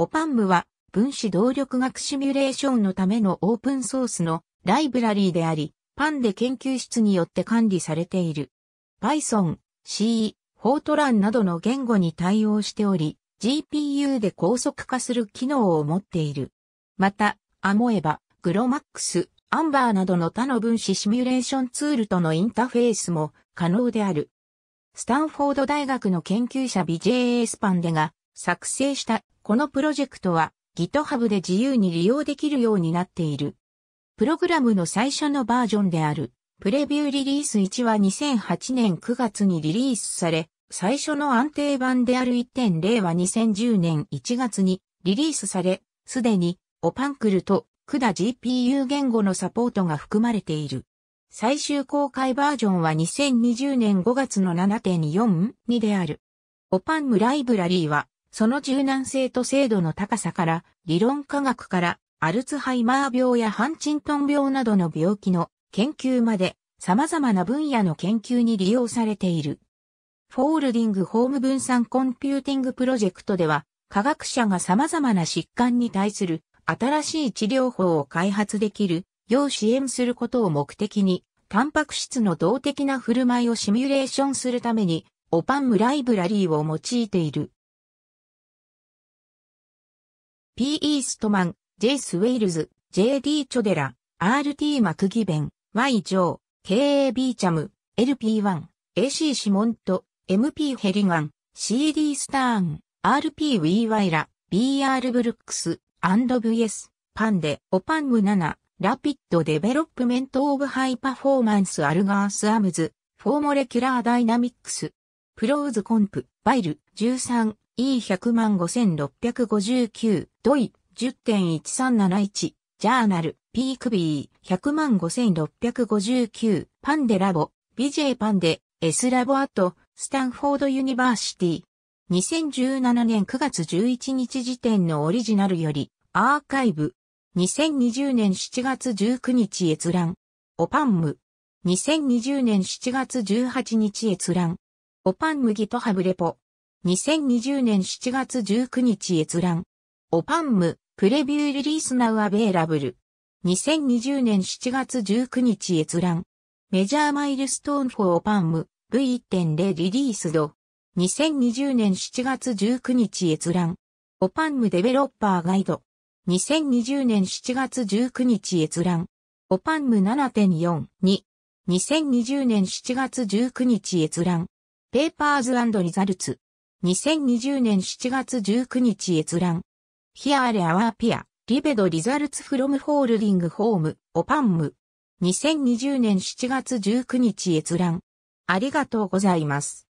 オパンムは分子動力学シミュレーションのためのオープンソースのライブラリーであり、パンで研究室によって管理されている。Python、C、Fortran などの言語に対応しており、GPU で高速化する機能を持っている。また、アモエバ、グロマックス、アンバーなどの他の分子シミュレーションツールとのインターフェースも可能である。スタンフォード大学の研究者 b j スパンデが作成した。このプロジェクトは GitHub で自由に利用できるようになっている。プログラムの最初のバージョンである、プレビューリリース1は2008年9月にリリースされ、最初の安定版である1.0は2010年1月にリリースされ、すでにオパンクルとクダ GPU 言語のサポートが含まれている。最終公開バージョンは2020年5月の7.42である。オパンムライブラリーはその柔軟性と精度の高さから、理論科学から、アルツハイマー病やハンチントン病などの病気の研究まで、様々な分野の研究に利用されている。フォールディングホーム分散コンピューティングプロジェクトでは、科学者が様々な疾患に対する新しい治療法を開発できるよう支援することを目的に、タンパク質の動的な振る舞いをシミュレーションするために、オパンムライブラリーを用いている。P. E. ストマン、J. スウェイルズ、J.D. チョデラ、R.T. マクギベン、Y. ジョー、K.A.B. チャム、LP1、AC シモント、MP ヘリガン、CD スターン、RP ウィーワイラ、BR ブルックス、&VS、パンデ、オパンム7、ラピッドデベロップメントオブハイパフォーマンスアルガースアムズ、フォーモレキュラーダイナミックス、プローズコンプ、バイル、13、E100 万5659、ドイ、10.1371、ジャーナル、ピークビー、100万5659、パンデラボ、BJ パンデ、S ラボアット、スタンフォードユニバーシティ。2017年9月11日時点のオリジナルより、アーカイブ。2020年7月19日閲覧。オパンム。2020年7月18日閲覧。オパンムギトハブレポ。2020年7月19日閲覧。オパンム、プレビューリリースナウアベイラブル。2020年7月19日閲覧。メジャーマイルストーンフォーオパンム、V1.0 リリースド。2020年7月19日閲覧。オパンムデベロッパーガイド。2020年7月19日閲覧。オパンム7.42。2020年7月19日閲覧。ペーパーズリザルツ。2020年7月19日閲覧。Here are our peer, libed results from holding home, opam. 2020年7月19日閲覧。ありがとうございます。